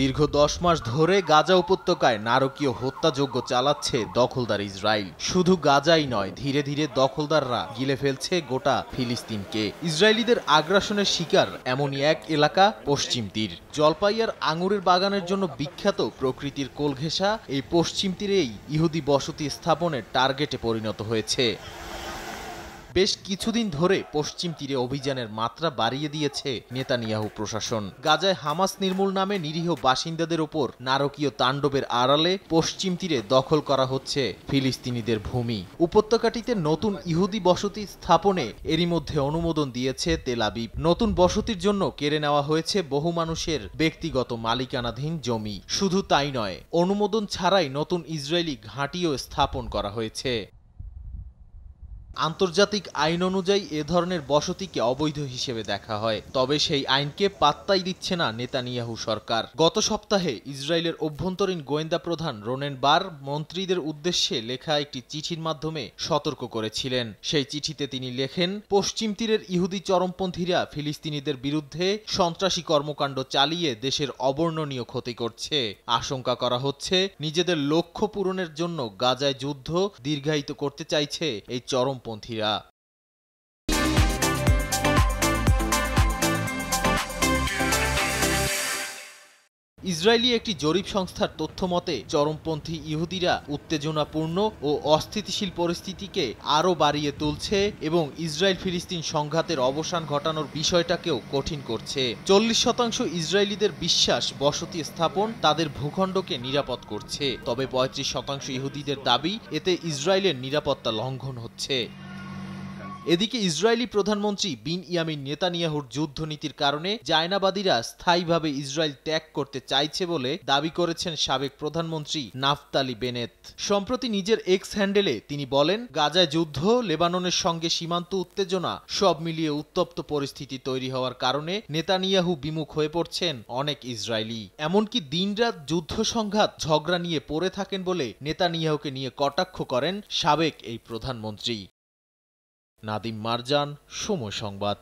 দীর্ঘ দশ মাস ধরে গাজা উপত্যকায় নারকীয় হত্যাযজ্ঞ চালাচ্ছে দখলদার ইসরায়েল শুধু গাজাই নয় ধীরে ধীরে দখলদাররা গিলে ফেলছে গোটা ফিলিস্তিনকে ইসরায়েলিদের আগ্রাসনের শিকার এমনই এক এলাকা পশ্চিম তীর জলপাইয়ার আঙুরের বাগানের জন্য বিখ্যাত প্রকৃতির কোলঘেঁষা এই পশ্চিম তীরেই ইহুদি বসতি স্থাপনের টার্গেটে পরিণত হয়েছে বেশ কিছুদিন ধরে পশ্চিম তীরে অভিযানের মাত্রা বাড়িয়ে দিয়েছে নেতানিয়াহু প্রশাসন গাজায় হামাস নির্মূল নামে নিরীহ বাসিন্দাদের ওপর নারকীয় তাণ্ডবের আড়ালে পশ্চিম তীরে দখল করা হচ্ছে ফিলিস্তিনিদের ভূমি উপত্যকাটিতে নতুন ইহুদি বসতি স্থাপনে এরই মধ্যে অনুমোদন দিয়েছে তেলাবিব নতুন বসতির জন্য কেড়ে নেওয়া হয়েছে বহু মানুষের ব্যক্তিগত মালিকানাধীন জমি শুধু তাই নয় অনুমোদন ছাড়াই নতুন ইসরায়েলি ঘাঁটিও স্থাপন করা হয়েছে আন্তর্জাতিক আইন অনুযায়ী এ ধরনের বসতিকে অবৈধ হিসেবে দেখা হয় তবে সেই আইনকে পাত্তাই দিচ্ছে না নেতানিয়াহু সরকার গত সপ্তাহে ইসরায়েলের অভ্যন্তরীণ গোয়েন্দা প্রধান রোনেন বার মন্ত্রীদের উদ্দেশ্যে লেখা একটি চিঠির মাধ্যমে সতর্ক করেছিলেন সেই চিঠিতে তিনি লেখেন পশ্চিম তীরের ইহুদি চরমপন্থীরা ফিলিস্তিনিদের বিরুদ্ধে সন্ত্রাসী কর্মকাণ্ড চালিয়ে দেশের অবর্ণনীয় ক্ষতি করছে আশঙ্কা করা হচ্ছে নিজেদের লক্ষ্য পূরণের জন্য গাজায় যুদ্ধ দীর্ঘায়িত করতে চাইছে এই চরম ইসলামপন্থীরা ইসরায়েলি একটি জরিপ সংস্থার তথ্য মতে চরমপন্থী ইহুদিরা উত্তেজনাপূর্ণ ও অস্থিতিশীল পরিস্থিতিকে আরও বাড়িয়ে তুলছে এবং ইসরায়েল ফিলিস্তিন সংঘাতের অবসান ঘটানোর বিষয়টাকেও কঠিন করছে চল্লিশ শতাংশ ইসরায়েলিদের বিশ্বাস বসতি স্থাপন তাদের ভূখণ্ডকে নিরাপদ করছে তবে পঁয়ত্রিশ শতাংশ ইহুদিদের দাবি এতে ইসরায়েলের নিরাপত্তা লঙ্ঘন হচ্ছে এদিকে ইসরায়েলি প্রধানমন্ত্রী বিন ইয়ামিন নেতানিয়াহুর যুদ্ধনীতির কারণে জায়নাবাদীরা স্থায়ীভাবে ইসরায়েল ত্যাগ করতে চাইছে বলে দাবি করেছেন সাবেক প্রধানমন্ত্রী নাফতালি বেনেত সম্প্রতি নিজের এক্স হ্যান্ডেলে তিনি বলেন গাজায় যুদ্ধ লেবাননের সঙ্গে সীমান্ত উত্তেজনা সব মিলিয়ে উত্তপ্ত পরিস্থিতি তৈরি হওয়ার কারণে নেতানিয়াহু বিমুখ হয়ে পড়ছেন অনেক ইসরায়েলি এমনকি দিনরাত যুদ্ধ সংঘাত ঝগড়া নিয়ে পড়ে থাকেন বলে নেতানিয়াহুকে নিয়ে কটাক্ষ করেন সাবেক এই প্রধানমন্ত্রী নাদিম মারজান সময় সংবাদ